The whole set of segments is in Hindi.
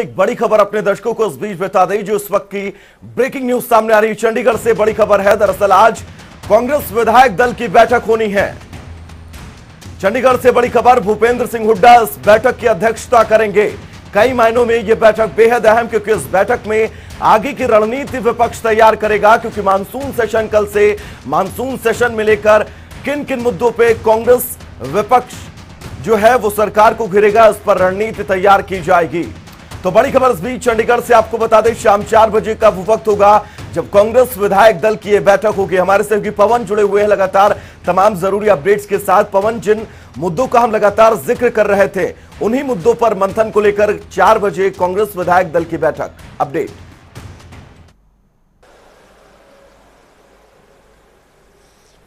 एक बड़ी खबर अपने दर्शकों को इस बीच बता दें जो इस वक्त की ब्रेकिंग न्यूज सामने आ रही चंडीगढ़ से बड़ी खबर है दरअसल आज कांग्रेस विधायक दल की बैठक होनी है चंडीगढ़ से बड़ी खबर भूपेंद्र सिंह हुड्डा इस बैठक की अध्यक्षता करेंगे कई मायनों में यह बैठक बेहद अहम क्योंकि इस बैठक में आगे की रणनीति विपक्ष तैयार करेगा क्योंकि मानसून सेशन कल से मानसून सेशन में लेकर किन किन मुद्दों पर कांग्रेस विपक्ष जो है वो सरकार को घिरेगा इस पर रणनीति तैयार की जाएगी तो बड़ी खबर इस बीच चंडीगढ़ से आपको बता दें शाम चार बजे का वो वक्त होगा जब कांग्रेस विधायक दल की यह बैठक होगी हमारे सहयोगी पवन जुड़े हुए हैं लगातार तमाम जरूरी अपडेट्स के साथ पवन जिन मुद्दों का हम लगातार जिक्र कर रहे थे उन्हीं मुद्दों पर मंथन को लेकर चार बजे कांग्रेस विधायक दल की बैठक अपडेट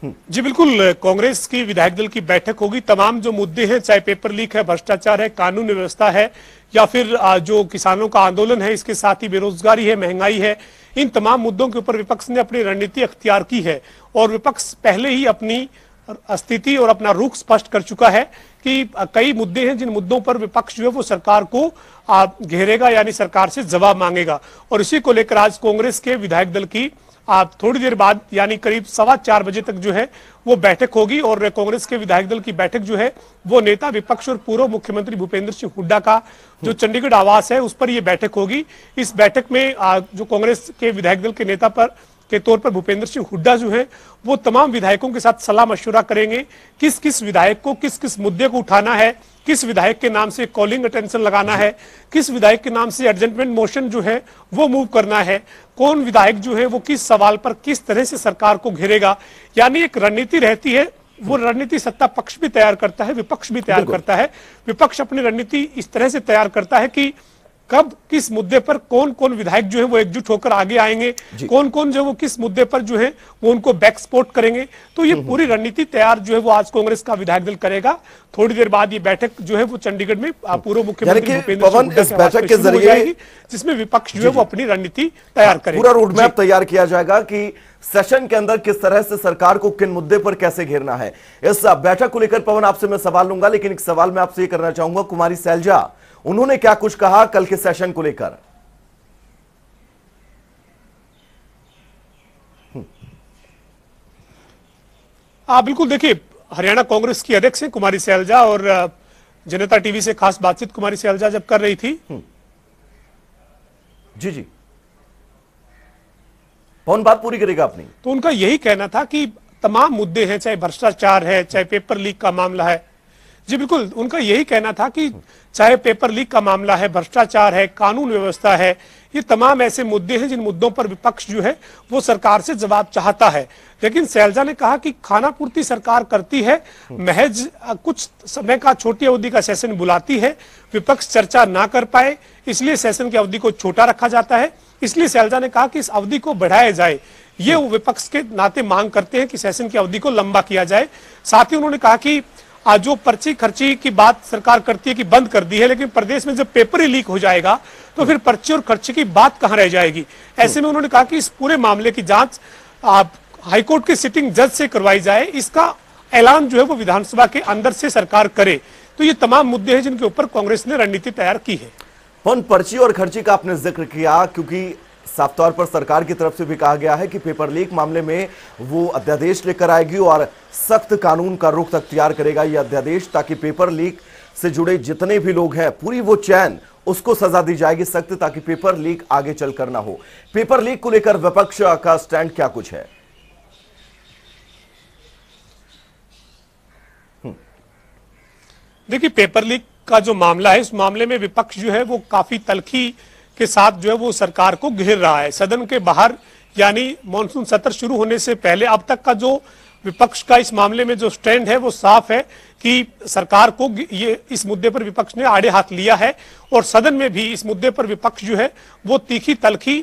जी बिल्कुल कांग्रेस की विधायक दल की बैठक होगी तमाम जो मुद्दे हैं चाहे पेपर लीक है भ्रष्टाचार है कानून व्यवस्था है या फिर जो किसानों का आंदोलन है इसके साथ ही बेरोजगारी है महंगाई है इन तमाम मुद्दों के ऊपर विपक्ष ने अपनी रणनीति अख्तियार की है और विपक्ष पहले ही अपनी स्थिति और अपना रुख स्पष्ट कर चुका है कि कई मुद्दे हैं जिन मुद्दों पर विपक्ष जो है वो सरकार को घेरेगा यानी सरकार से जवाब मांगेगा और इसी को लेकर आज कांग्रेस के विधायक दल की आप थोड़ी देर बाद यानी करीब सवा चार बजे तक जो है वो बैठक होगी और कांग्रेस के विधायक दल की बैठक जो है वो नेता विपक्ष और पूर्व मुख्यमंत्री भूपेंद्र सिंह हुड्डा का जो हम्म। चंडीगढ़ आवास है उस पर ये बैठक होगी इस बैठक में जो कांग्रेस के विधायक दल के नेता पर के तौर पर भूपेंद्र सिंह हुड्डा जो हैं वो तमाम विधायकों के साथ सलाह मशुरा करेंगे किस किस विधायक को किस किस मुद्दे को उठाना है किस विधायक के नाम से कॉलिंग अटेंशन लगाना है किस विधायक के नाम से एडजस्टमेंट मोशन जो है वो मूव करना है कौन विधायक जो है वो किस सवाल पर किस तरह से सरकार को घेरेगा यानी एक रणनीति रहती है वो रणनीति सत्ता पक्ष भी तैयार करता है विपक्ष भी तैयार करता है विपक्ष अपनी रणनीति इस तरह से तैयार करता है कि कब किस मुद्दे पर कौन कौन विधायक जो है वो एकजुट होकर आगे आएंगे कौन कौन जो है वो किस मुद्दे पर जो है वो उनको सपोर्ट करेंगे तो ये हम्म, हम्म। पूरी रणनीति तैयार जो है वो आज कांग्रेस का विधायक दल करेगा थोड़ी देर बाद ये बैठक जो है वो चंडीगढ़ में पूर्व मुख्यमंत्री भूपेंद्र बैठक के जरिए जिसमें विपक्ष जो है वो अपनी रणनीति तैयार हाँ, करेगा पूरा रोडमैप तैयार किया जाएगा कि सेशन के अंदर किस तरह से सरकार को किन मुद्दे पर कैसे घेरना है इस बैठक को लेकर पवन आपसे मैं सवाल लूंगा लेकिन एक सवाल मैं आपसे ये करना चाहूंगा कुमारी सैलजा उन्होंने क्या कुछ कहा कल के सेशन को लेकर हम्म। हाँ बिल्कुल देखिए हरियाणा कांग्रेस की अध्यक्ष है कुमारी सैलजा और जनता टीवी से खास बातचीत कुमारी सैलजा जब कर रही थी हम्म। जी जी कौन बात पूरी करेगा आपने तो उनका यही कहना था कि तमाम मुद्दे हैं चाहे भ्रष्टाचार है चाहे पेपर लीक का मामला है जी बिल्कुल उनका यही कहना था कि चाहे पेपर लीक का मामला है भ्रष्टाचार है कानून व्यवस्था है ये तमाम ऐसे मुद्दे हैं जिन मुद्दों पर विपक्ष जो है वो सरकार से जवाब चाहता है लेकिन सैलजा ने कहा कि खाना पूर्ति सरकार करती है महज कुछ समय का छोटी अवधि का सेशन बुलाती है विपक्ष चर्चा ना कर पाए इसलिए सेशन की अवधि को छोटा रखा जाता है इसलिए सैलजा ने कहा कि इस अवधि को बढ़ाया जाए ये विपक्ष के नाते मांग करते हैं कि सेशन की अवधि को लंबा किया जाए साथ ही उन्होंने कहा कि आज जो पर्ची खर्ची की बात सरकार करती है कि बंद कर दी है लेकिन प्रदेश में जब पेपर ही लीक हो जाएगा तो फिर पर्ची और खर्चे की बात कहां रह जाएगी ऐसे में उन्होंने कहा कि इस पूरे मामले की जांच आप हाईकोर्ट के सिटिंग जज से करवाई जाए इसका ऐलान जो है वो विधानसभा के अंदर से सरकार करे तो ये तमाम मुद्दे हैं जिनके ऊपर कांग्रेस ने रणनीति तैयार की है पर्ची और खर्ची का आपने जिक्र किया क्योंकि साफ तौर पर सरकार की तरफ से भी कहा गया है कि पेपर लीक मामले में वो अध्यादेश लेकर आएगी और सख्त कानून का रुख अख्तियार करेगा ये अध्यादेश ताकि पेपर लीक से जुड़े जितने भी लोग हैं पूरी वो चैन उसको सजा दी जाएगी सख्त ताकि पेपर लीक आगे चलकर ना हो पेपर लीक को लेकर विपक्ष का स्टैंड क्या कुछ है देखिए पेपर लीक का जो मामला है इस मामले में विपक्ष जो है वो काफी तलखी के साथ जो है वो सरकार को घेर रहा है सदन के बाहर यानी मानसून सत्र शुरू होने से पहले अब तक का जो विपक्ष का इस मामले में जो स्टैंड है वो साफ है कि सरकार को ये इस मुद्दे पर विपक्ष ने आड़े हाथ लिया है और सदन में भी इस मुद्दे पर विपक्ष जो है वो तीखी तलखी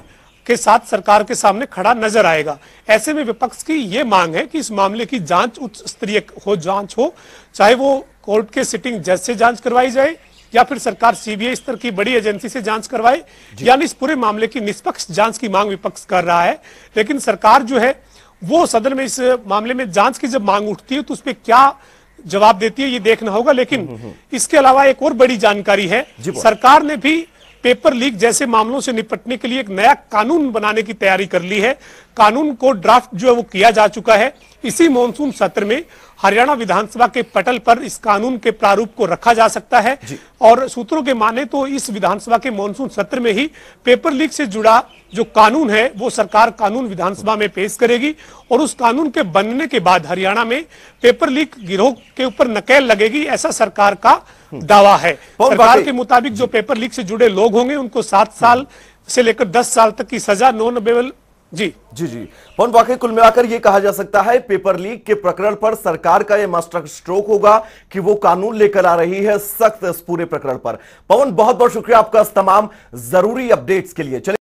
के साथ सरकार के सामने खड़ा नजर आएगा ऐसे में विपक्ष की ये मांग है कि इस मामले की जांच उच्च स्तरीय हो जांच हो चाहे वो कोर्ट के सिटिंग जज से जांच करवाई जाए या फिर सरकार सीबीआई स्तर की बड़ी एजेंसी से जांच करवाए यानी इस पूरे मामले की निष्पक्ष जांच की मांग विपक्ष कर रहा है लेकिन सरकार जो है वो सदन में इस मामले में जांच की जब मांग उठती है तो उसपे क्या जवाब देती है ये देखना होगा लेकिन हम्म, हम्म, हम्म। इसके अलावा एक और बड़ी जानकारी है सरकार ने भी पेपर लीक जैसे मामलों से निपटने के लिए एक नया कानून बनाने की तैयारी कर ली है कानून को ड्राफ्ट जो है वो किया जा चुका है इसी मॉनसून सत्र में हरियाणा विधानसभा के पटल पर इस कानून के प्रारूप को रखा जा सकता है और सूत्रों के माने तो इस विधानसभा के मॉनसून सत्र में ही पेपर लीक से जुड़ा जो कानून है वो सरकार कानून विधानसभा में पेश करेगी और उस कानून के बनने के बाद हरियाणा में पेपर लीक गिरोह के ऊपर नकेल लगेगी ऐसा सरकार का दावा है सरकार के मुताबिक जो पेपर लीक से जुड़े लोग होंगे उनको सात साल से लेकर दस साल तक की सजा नॉन अवेबल जी जी जी पवन वाकई कुल मिलाकर यह कहा जा सकता है पेपर लीक के प्रकरण पर सरकार का यह मास्टर स्ट्रोक होगा कि वो कानून लेकर आ रही है सख्त इस पूरे प्रकरण पर पवन बहुत बहुत शुक्रिया आपका इस तमाम जरूरी अपडेट्स के लिए चले